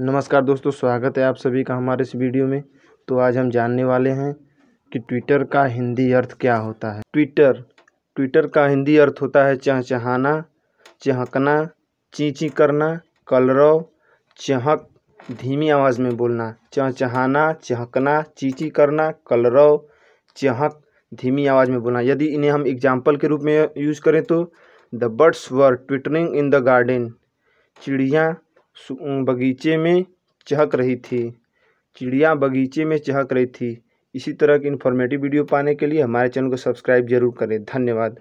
नमस्कार दोस्तों स्वागत है आप सभी का हमारे इस वीडियो में तो आज हम जानने वाले हैं कि ट्विटर का हिंदी अर्थ क्या होता है ट्विटर ट्विटर का हिंदी अर्थ होता है चहचहाना चहकना चींची करना कलरव चहक धीमी आवाज़ में बोलना चहचहाना चहकना चींची करना कलरव चहक धीमी आवाज़ में बोलना यदि इन्हें हम एग्जाम्पल के रूप में यूज़ करें तो the birds were twittering in the garden चिड़िया बगीचे में चहक रही थी चिड़िया बगीचे में चहक रही थी इसी तरह की इन्फॉर्मेटिव वीडियो पाने के लिए हमारे चैनल को सब्सक्राइब ज़रूर करें धन्यवाद